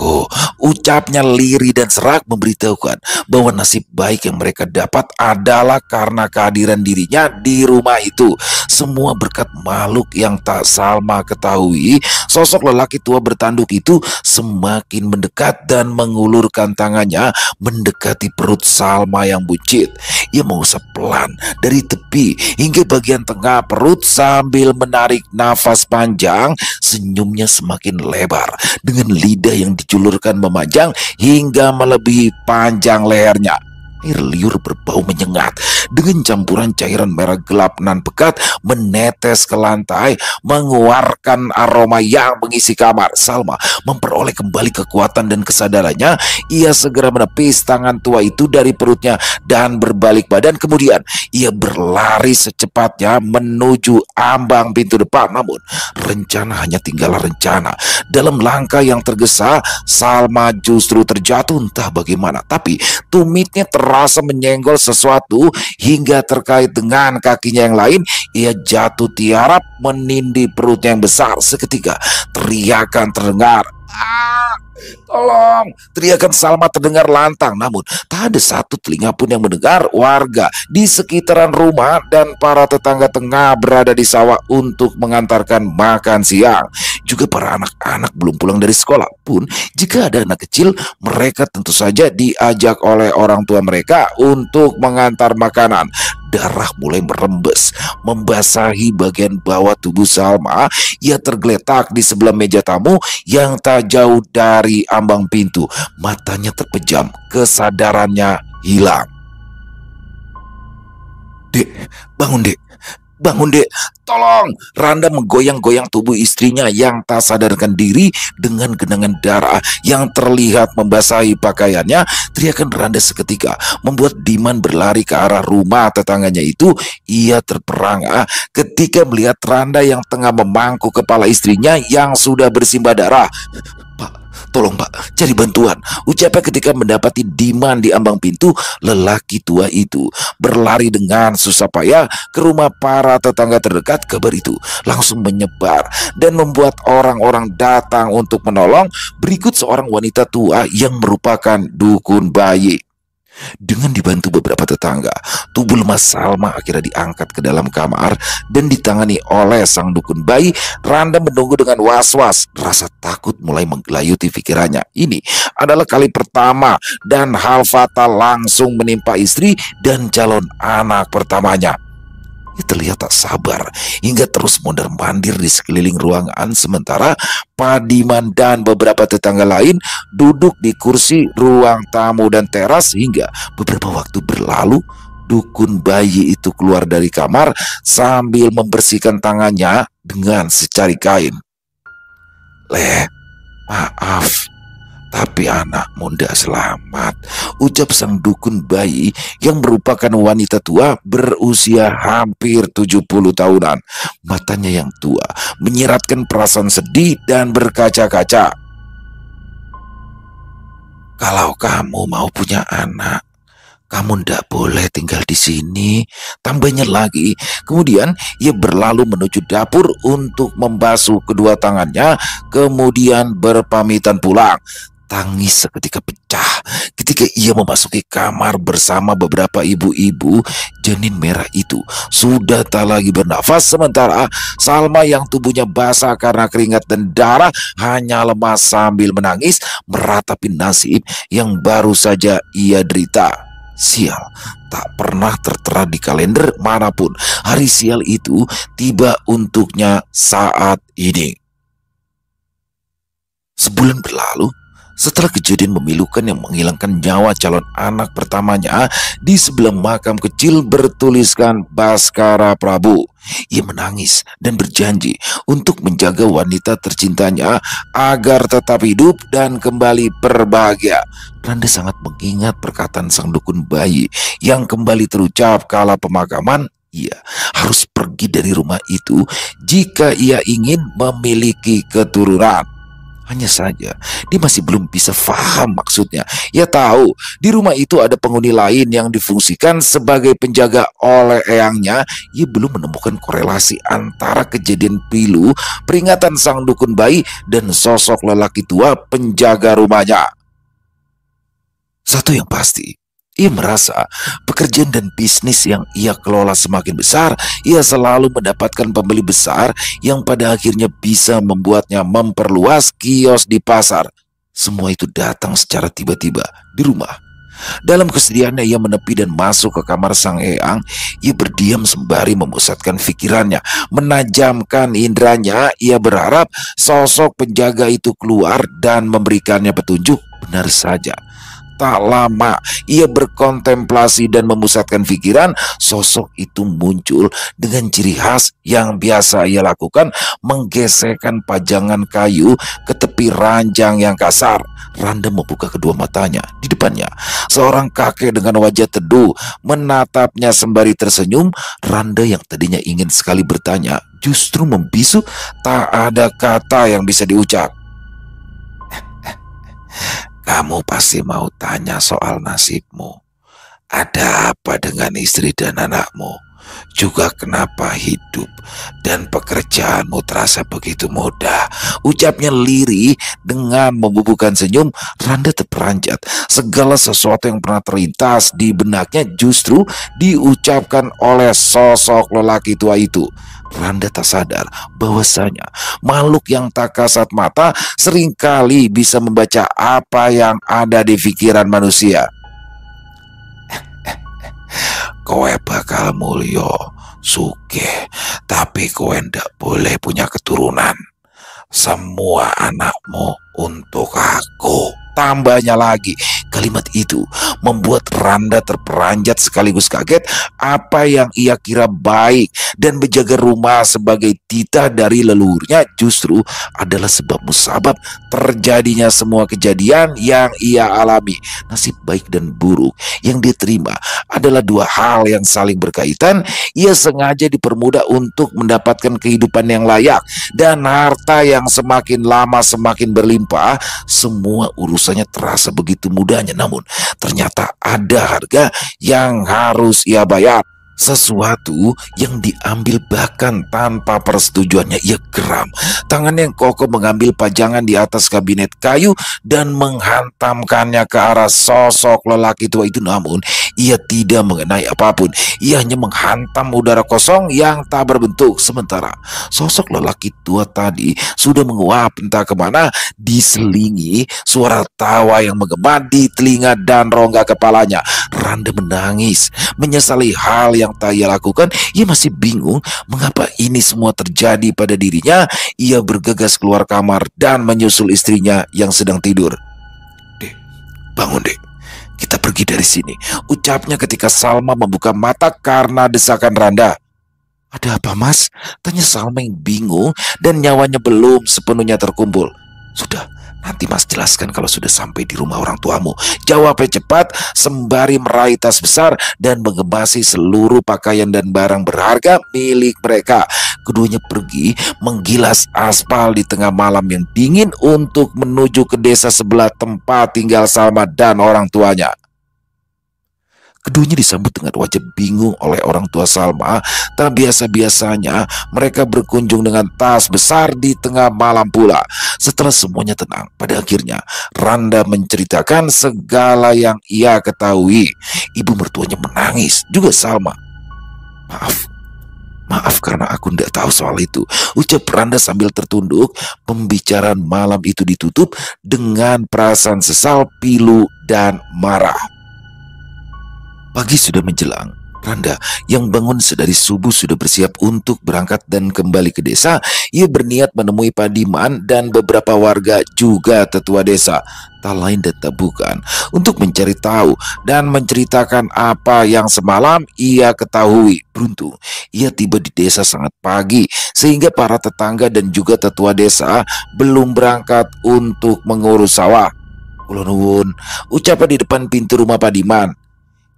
S1: aku. Ucapnya liri dan serak memberitahukan bahwa nasib baik yang mereka dapat adalah karena kehadiran dirinya di rumah itu. Semua berkat makhluk yang tak Salma ketahui, sosok lelaki tua bertanduk itu semakin mendekat dan mengulurkan tangannya mendekati perut Salma yang buncit. Ia mengusap pelan dari tepi hingga bagian tengah perut sambil menarik nafas panjang, senyumnya semakin lebar dengan lidah yang di dijulurkan memanjang hingga melebihi panjang lehernya. Air liur berbau menyengat dengan campuran cairan merah gelap nan pekat menetes ke lantai, mengeluarkan aroma yang mengisi kamar. Salma memperoleh kembali kekuatan dan kesadarannya. Ia segera menepis tangan tua itu dari perutnya dan berbalik badan. Kemudian ia berlari secepatnya menuju ambang pintu depan. Namun rencana hanya tinggal rencana. Dalam langkah yang tergesa, Salma justru terjatuh entah bagaimana. Tapi tumitnya terasa menyenggol sesuatu hingga terkait dengan kakinya yang lain. Ia jatuh tiarap menindih perutnya yang besar seketika. Teriakan terdengar. Ah! Tolong! Teriakan Salma terdengar lantang, namun tak ada satu telinga pun yang mendengar warga di sekitaran rumah dan para tetangga tengah berada di sawah untuk mengantarkan makan siang. Juga para anak-anak belum pulang dari sekolah pun, jika ada anak kecil, mereka tentu saja diajak oleh orang tua mereka untuk mengantar makanan darah mulai merembes, membasahi bagian bawah tubuh Salma. Ia tergeletak di sebelah meja tamu yang tak jauh dari ambang pintu. Matanya terpejam, kesadarannya hilang. Dek, bangun dek bangun dek, tolong. Randa menggoyang-goyang tubuh istrinya yang tak sadarkan diri dengan genangan darah yang terlihat membasahi pakaiannya. Teriakan Randa seketika membuat Diman berlari ke arah rumah tetangganya itu. Ia terperangah ketika melihat Randa yang tengah memangku kepala istrinya yang sudah bersimbah darah. Tolong pak, cari bantuan. Ucapnya ketika mendapati Diman di ambang pintu, lelaki tua itu berlari dengan susah payah ke rumah para tetangga terdekat kabar itu. Langsung menyebar dan membuat orang-orang datang untuk menolong. Berikut seorang wanita tua yang merupakan dukun bayi. Dengan dibantu beberapa tetangga, tubuh lemas Salma akhirnya diangkat ke dalam kamar dan ditangani oleh sang dukun bayi. Randa menunggu dengan was-was, rasa takut mulai menggelayuti pikirannya. Ini adalah kali pertama dan hal fatal langsung menimpa istri dan calon anak pertamanya. Dia terlihat tak sabar hingga terus mondar-mandir di sekeliling ruangan sementara Padiman dan beberapa tetangga lain duduk di kursi ruang tamu dan teras hingga beberapa waktu berlalu dukun bayi itu keluar dari kamar sambil membersihkan tangannya dengan secari kain. Leh, maaf, tapi anakmu tidak selamat Ucap sang dukun bayi yang merupakan wanita tua berusia hampir 70 tahunan Matanya yang tua menyeratkan perasaan sedih dan berkaca-kaca Kalau kamu mau punya anak kamu ndak boleh tinggal di sini. Tambahnya lagi, kemudian ia berlalu menuju dapur untuk membasuh kedua tangannya, kemudian berpamitan pulang tangis seketika pecah ketika ia memasuki kamar bersama beberapa ibu-ibu. Janin merah itu sudah tak lagi bernafas sementara Salma yang tubuhnya basah karena keringat dan darah hanya lemas sambil menangis meratapi nasib yang baru saja ia derita. Sial, tak pernah tertera di kalender manapun. Hari sial itu tiba untuknya saat ini. Sebulan berlalu, setelah kejadian memilukan yang menghilangkan nyawa calon anak pertamanya, di sebelah makam kecil bertuliskan Baskara Prabu. Ia menangis dan berjanji untuk menjaga wanita tercintanya agar tetap hidup dan kembali berbahagia. Randa sangat mengingat perkataan sang dukun bayi yang kembali terucap kala pemakaman ia harus pergi dari rumah itu jika ia ingin memiliki keturunan. Hanya saja dia masih belum bisa faham maksudnya. Ia tahu di rumah itu ada penghuni lain yang difungsikan sebagai penjaga oleh eyangnya. Ia belum menemukan korelasi antara kejadian pilu, peringatan sang dukun bayi, dan sosok lelaki tua penjaga rumahnya. Satu yang pasti, ia merasa pekerjaan dan bisnis yang ia kelola semakin besar, ia selalu mendapatkan pembeli besar yang pada akhirnya bisa membuatnya memperluas kios di pasar. Semua itu datang secara tiba-tiba di rumah. Dalam kesedihannya ia menepi dan masuk ke kamar sang eang. Ia berdiam sembari memusatkan pikirannya Menajamkan indranya Ia berharap sosok penjaga itu keluar dan memberikannya petunjuk Benar saja tak lama ia berkontemplasi dan memusatkan pikiran, sosok itu muncul dengan ciri khas yang biasa ia lakukan, menggesekkan pajangan kayu ke tepi ranjang yang kasar. Randa membuka kedua matanya di depannya. Seorang kakek dengan wajah teduh menatapnya sembari tersenyum. Randa yang tadinya ingin sekali bertanya justru membisu tak ada kata yang bisa diucap. Kamu pasti mau tanya soal nasibmu. Ada apa dengan istri dan anakmu? Juga kenapa hidup dan pekerjaanmu terasa begitu mudah Ucapnya Liri dengan membubuhkan senyum Randa terperanjat Segala sesuatu yang pernah terlintas di benaknya justru diucapkan oleh sosok lelaki tua itu Randa tak sadar bahwasanya makhluk yang tak kasat mata seringkali bisa membaca apa yang ada di pikiran manusia. Kowe bakal mulio, suke, tapi kowe ndak boleh punya keturunan. Semua anakmu untuk aku tambahnya lagi. Kalimat itu membuat Randa terperanjat sekaligus kaget apa yang ia kira baik dan menjaga rumah sebagai titah dari leluhurnya justru adalah sebab musabab terjadinya semua kejadian yang ia alami. Nasib baik dan buruk yang diterima adalah dua hal yang saling berkaitan. Ia sengaja dipermudah untuk mendapatkan kehidupan yang layak dan harta yang semakin lama semakin berlimpah. Semua urusan urusannya terasa begitu mudahnya, namun ternyata ada harga yang harus ia bayar sesuatu yang diambil bahkan tanpa persetujuannya. Ia ya, geram. tangan yang kokoh mengambil pajangan di atas kabinet kayu dan menghantamkannya ke arah sosok lelaki tua itu. Namun ia tidak mengenai apapun. Ia hanya menghantam udara kosong yang tak berbentuk. Sementara sosok lelaki tua tadi sudah menguap entah kemana diselingi suara tawa yang menggema di telinga dan rongga kepalanya. Randa menangis, menyesali hal yang yang ia lakukan, ia masih bingung mengapa ini semua terjadi pada dirinya. Ia bergegas keluar kamar dan menyusul istrinya yang sedang tidur. Dek, bangun dek. Kita pergi dari sini. Ucapnya ketika Salma membuka mata karena desakan Randa. Ada apa mas? Tanya Salma yang bingung dan nyawanya belum sepenuhnya terkumpul. Sudah, Nanti mas jelaskan kalau sudah sampai di rumah orang tuamu. Jawabnya cepat, sembari meraih tas besar dan mengemasi seluruh pakaian dan barang berharga milik mereka. Keduanya pergi menggilas aspal di tengah malam yang dingin untuk menuju ke desa sebelah tempat tinggal Salma dan orang tuanya. Keduanya disambut dengan wajah bingung oleh orang tua Salma. Tak biasa-biasanya mereka berkunjung dengan tas besar di tengah malam pula. Setelah semuanya tenang, pada akhirnya Randa menceritakan segala yang ia ketahui. Ibu mertuanya menangis, juga Salma. Maaf, Maaf karena aku tidak tahu soal itu. Ucap Randa sambil tertunduk. Pembicaraan malam itu ditutup dengan perasaan sesal, pilu, dan marah. Pagi sudah menjelang, Randa yang bangun sedari subuh sudah bersiap untuk berangkat dan kembali ke desa. Ia berniat menemui Padiman dan beberapa warga juga tetua desa. Tak lain dan tak bukan untuk mencari tahu dan menceritakan apa yang semalam ia ketahui. Beruntung, ia tiba di desa sangat pagi sehingga para tetangga dan juga tetua desa belum berangkat untuk mengurus sawah. ulun, ucapan di depan pintu rumah Padiman.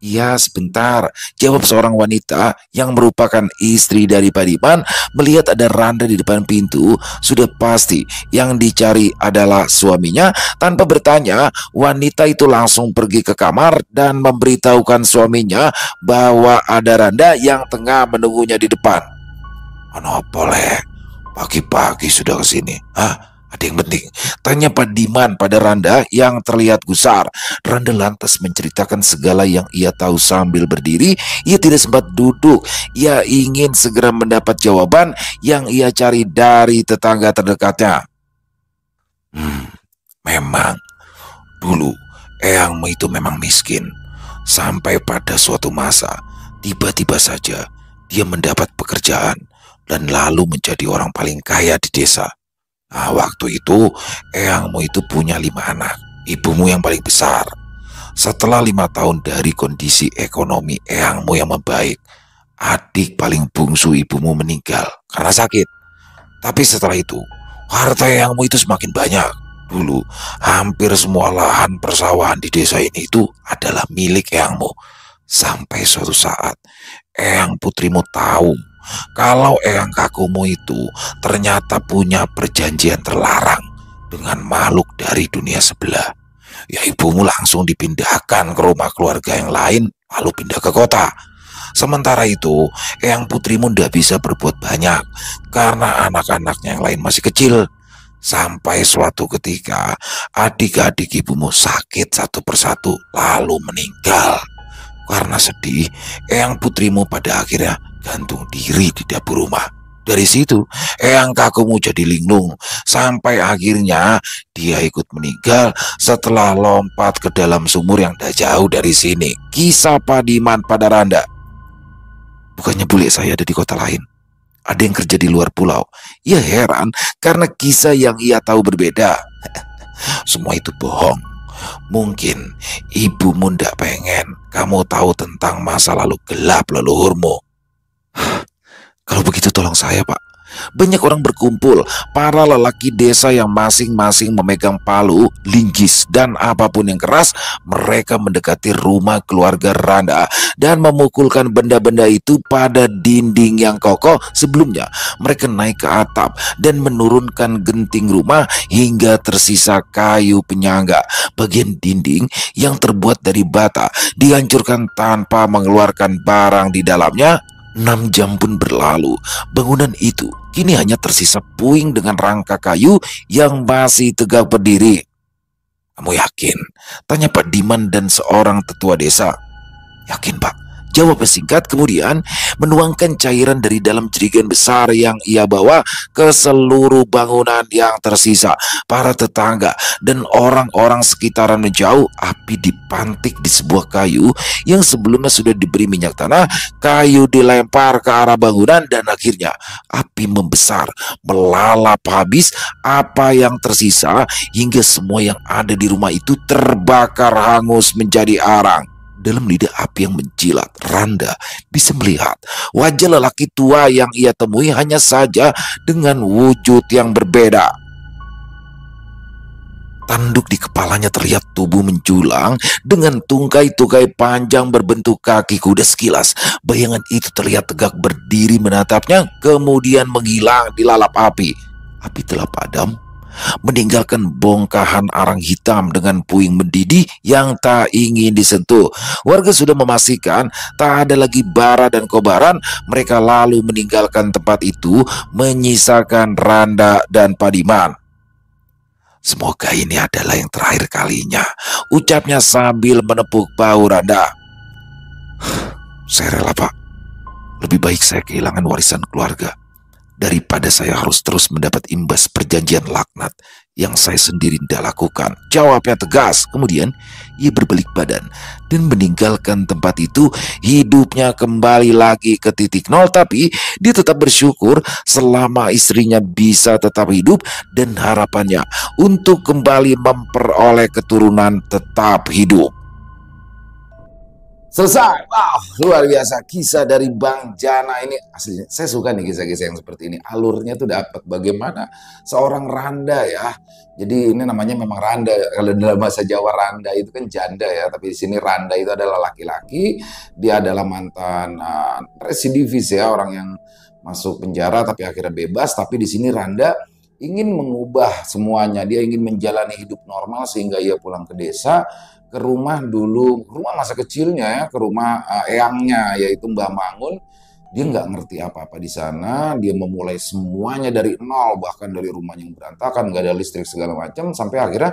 S1: Ya sebentar, jawab seorang wanita yang merupakan istri dari Padiman melihat ada Randa di depan pintu. Sudah pasti yang dicari adalah suaminya. Tanpa bertanya, wanita itu langsung pergi ke kamar dan memberitahukan suaminya bahwa ada Randa yang tengah menunggunya di depan. Kenapa boleh Pagi-pagi sudah kesini, ah? Ada yang penting. Tanya Pak Diman pada Randa yang terlihat gusar. Randa lantas menceritakan segala yang ia tahu sambil berdiri. Ia tidak sempat duduk. Ia ingin segera mendapat jawaban yang ia cari dari tetangga terdekatnya. Hmm, memang. Dulu, Eyangmu itu memang miskin. Sampai pada suatu masa, tiba-tiba saja dia mendapat pekerjaan dan lalu menjadi orang paling kaya di desa. Nah, waktu itu eyangmu itu punya lima anak, ibumu yang paling besar. Setelah lima tahun dari kondisi ekonomi eyangmu yang membaik, adik paling bungsu ibumu meninggal karena sakit. Tapi setelah itu, harta eyangmu itu semakin banyak. Dulu, hampir semua lahan persawahan di desa ini itu adalah milik eyangmu. Sampai suatu saat, eyang putrimu tahu kalau Eyang Kakumu itu ternyata punya perjanjian terlarang dengan makhluk dari dunia sebelah, ya ibumu langsung dipindahkan ke rumah keluarga yang lain lalu pindah ke kota. Sementara itu, Eyang Putrimu tidak bisa berbuat banyak karena anak-anaknya yang lain masih kecil. Sampai suatu ketika, adik-adik ibumu sakit satu persatu lalu meninggal. Karena sedih, Eyang Putrimu pada akhirnya gantung diri di dapur rumah. Dari situ, Eyang Kakumu jadi linglung sampai akhirnya dia ikut meninggal setelah lompat ke dalam sumur yang tak jauh dari sini. Kisah Padiman pada Randa. Bukannya bule saya ada di kota lain. Ada yang kerja di luar pulau. Ia ya heran karena kisah yang ia tahu berbeda. Semua itu bohong. Mungkin ibumu tidak pengen kamu tahu tentang masa lalu gelap leluhurmu. Kalau begitu tolong saya pak. Banyak orang berkumpul, para lelaki desa yang masing-masing memegang palu, linggis, dan apapun yang keras, mereka mendekati rumah keluarga Randa dan memukulkan benda-benda itu pada dinding yang kokoh sebelumnya. Mereka naik ke atap dan menurunkan genting rumah hingga tersisa kayu penyangga. Bagian dinding yang terbuat dari bata dihancurkan tanpa mengeluarkan barang di dalamnya Enam jam pun berlalu, bangunan itu kini hanya tersisa puing dengan rangka kayu yang masih tegak berdiri. Kamu yakin? Tanya Pak Diman dan seorang tetua desa. Yakin pak, Jawab singkat kemudian menuangkan cairan dari dalam jerigen besar yang ia bawa ke seluruh bangunan yang tersisa. Para tetangga dan orang-orang sekitaran menjauh. Api dipantik di sebuah kayu yang sebelumnya sudah diberi minyak tanah. Kayu dilempar ke arah bangunan dan akhirnya api membesar, melalap habis apa yang tersisa hingga semua yang ada di rumah itu terbakar hangus menjadi arang dalam lidah api yang menjilat. Randa bisa melihat wajah lelaki tua yang ia temui hanya saja dengan wujud yang berbeda. Tanduk di kepalanya terlihat tubuh menjulang dengan tungkai-tungkai panjang berbentuk kaki kuda sekilas. Bayangan itu terlihat tegak berdiri menatapnya kemudian menghilang di lalap api. Api telah padam meninggalkan bongkahan arang hitam dengan puing mendidih yang tak ingin disentuh. Warga sudah memastikan tak ada lagi bara dan kobaran, mereka lalu meninggalkan tempat itu menyisakan Randa dan Padiman. Semoga ini adalah yang terakhir kalinya, ucapnya sambil menepuk bau Randa. Saya rela pak, lebih baik saya kehilangan warisan keluarga daripada saya harus terus mendapat imbas perjanjian laknat yang saya sendiri tidak lakukan. Jawabnya tegas. Kemudian ia berbalik badan dan meninggalkan tempat itu. Hidupnya kembali lagi ke titik nol tapi dia tetap bersyukur selama istrinya bisa tetap hidup dan harapannya untuk kembali memperoleh keturunan tetap hidup. Selesai. Wow, luar biasa kisah dari Bang Jana ini. Aslinya saya suka nih kisah-kisah yang seperti ini. Alurnya tuh dapat bagaimana seorang randa ya. Jadi ini namanya memang randa. Kalau dalam bahasa Jawa randa itu kan janda ya, tapi di sini randa itu adalah laki-laki. Dia adalah mantan uh, residivis ya, orang yang masuk penjara tapi akhirnya bebas, tapi di sini randa ingin mengubah semuanya. Dia ingin menjalani hidup normal sehingga ia pulang ke desa, ke rumah dulu, rumah masa kecilnya ya, ke rumah uh, eyangnya yaitu Mbah Mangun. Dia nggak ngerti apa-apa di sana. Dia memulai semuanya dari nol, bahkan dari rumah yang berantakan, nggak ada listrik segala macam, sampai akhirnya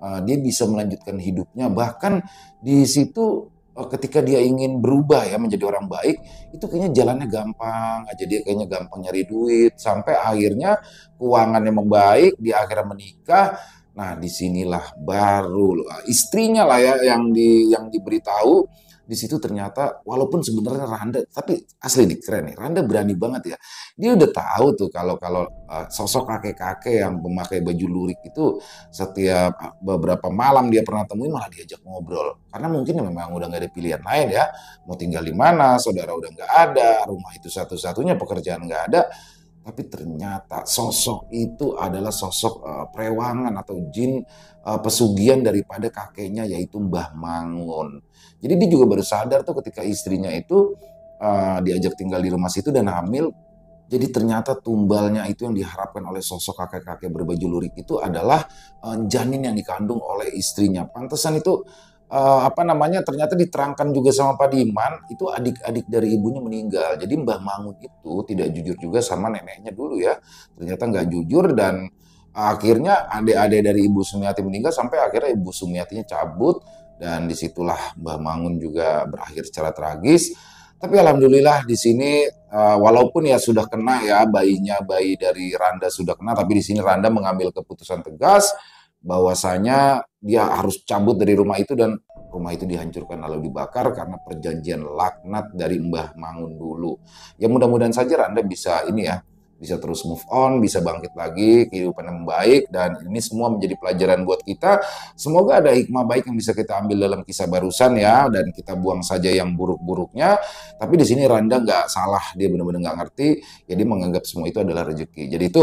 S1: uh, dia bisa melanjutkan hidupnya. Bahkan di situ Oh, ketika dia ingin berubah ya menjadi orang baik itu kayaknya jalannya gampang aja dia kayaknya gampang nyari duit sampai akhirnya keuangannya membaik dia akhirnya menikah nah disinilah baru istrinya lah ya yang di yang diberitahu di situ ternyata walaupun sebenarnya Randa tapi asli nih keren nih Randa berani banget ya dia udah tahu tuh kalau kalau uh, sosok kakek-kakek yang memakai baju lurik itu setiap eh, beberapa malam dia pernah temuin malah diajak ngobrol karena mungkin memang udah nggak ada pilihan lain ya mau tinggal di mana saudara udah nggak ada rumah itu satu-satunya pekerjaan nggak ada tapi ternyata sosok itu adalah sosok uh, prewangan atau jin uh, pesugihan daripada kakeknya yaitu Mbah Mangun. Jadi dia juga baru sadar tuh ketika istrinya itu uh, diajak tinggal di rumah situ dan hamil. Jadi ternyata tumbalnya itu yang diharapkan oleh sosok kakek-kakek berbaju lurik itu adalah uh, janin yang dikandung oleh istrinya. Pantesan itu uh, apa namanya ternyata diterangkan juga sama Pak Diman itu adik-adik dari ibunya meninggal. Jadi Mbah Mangun itu tidak jujur juga sama neneknya dulu ya. Ternyata nggak jujur dan akhirnya adik-adik dari Ibu Sumiati meninggal sampai akhirnya Ibu Sumiatinya cabut dan disitulah Mbah Mangun juga berakhir secara tragis. Tapi alhamdulillah di sini uh, walaupun ya sudah kena ya bayinya bayi dari Randa sudah kena tapi di sini Randa mengambil keputusan tegas bahwasanya dia harus cabut dari rumah itu dan rumah itu dihancurkan lalu dibakar karena perjanjian laknat dari Mbah Mangun dulu. Ya mudah-mudahan saja Anda bisa ini ya, bisa terus move on, bisa bangkit lagi, kehidupan yang baik, dan ini semua menjadi pelajaran buat kita. Semoga ada hikmah baik yang bisa kita ambil dalam kisah barusan ya, dan kita buang saja yang buruk-buruknya. Tapi di sini Randa nggak salah, dia benar-benar nggak ngerti, jadi ya, menganggap semua itu adalah rezeki. Jadi itu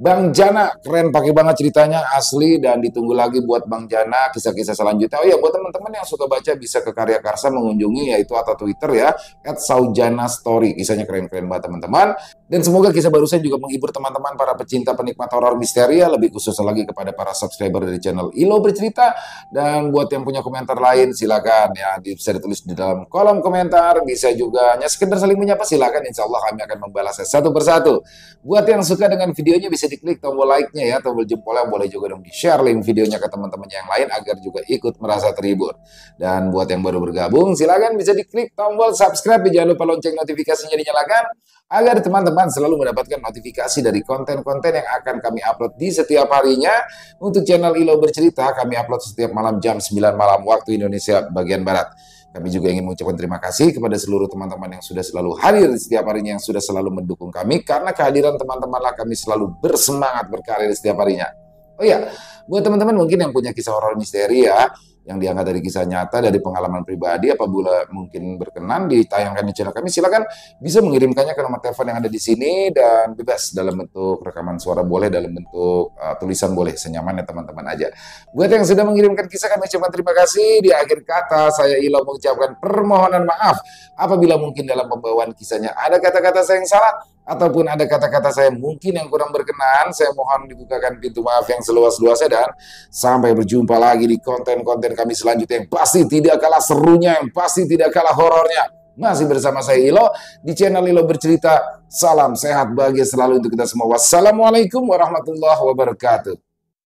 S1: Bang Jana keren pakai banget ceritanya asli dan ditunggu lagi buat Bang Jana kisah-kisah selanjutnya. Oh iya buat teman-teman yang suka baca bisa ke Karya Karsa mengunjungi yaitu atau Twitter ya @saujana story. Kisahnya keren-keren banget teman-teman. Dan semoga kisah barusan juga menghibur teman-teman para pecinta penikmat horor misteria, lebih khusus lagi kepada para subscriber dari channel Ilo Bercerita. Dan buat yang punya komentar lain, silakan ya bisa ditulis di dalam kolom komentar, bisa juga hanya sekedar saling menyapa, silakan. Insya Allah kami akan membalasnya satu persatu. Buat yang suka dengan videonya bisa diklik tombol like-nya ya, tombol jempolnya boleh juga dong di-share link videonya ke teman-teman yang lain agar juga ikut merasa terhibur. Dan buat yang baru bergabung, silakan bisa diklik tombol subscribe, jangan lupa lonceng notifikasinya dinyalakan agar teman-teman teman selalu mendapatkan notifikasi dari konten-konten yang akan kami upload di setiap harinya. Untuk channel Ilo Bercerita, kami upload setiap malam jam 9 malam waktu Indonesia bagian Barat. Kami juga ingin mengucapkan terima kasih kepada seluruh teman-teman yang sudah selalu hadir di setiap harinya, yang sudah selalu mendukung kami, karena kehadiran teman-temanlah kami selalu bersemangat berkarir setiap harinya. Oh ya, buat teman-teman mungkin yang punya kisah horor misteri ya, yang diangkat dari kisah nyata dari pengalaman pribadi apabila mungkin berkenan ditayangkan di channel kami silakan bisa mengirimkannya ke nomor telepon yang ada di sini dan bebas dalam bentuk rekaman suara boleh dalam bentuk uh, tulisan boleh senyaman ya teman-teman aja buat yang sudah mengirimkan kisah kami ucapkan terima kasih di akhir kata saya Ilo mengucapkan permohonan maaf apabila mungkin dalam pembawaan kisahnya ada kata-kata saya yang salah ataupun ada kata-kata saya mungkin yang kurang berkenan, saya mohon dibukakan pintu maaf yang seluas-luasnya dan sampai berjumpa lagi di konten-konten kami selanjutnya yang pasti tidak kalah serunya, yang pasti tidak kalah horornya. Masih bersama saya Ilo di channel Ilo Bercerita. Salam sehat bahagia selalu untuk kita semua. Wassalamualaikum warahmatullahi wabarakatuh.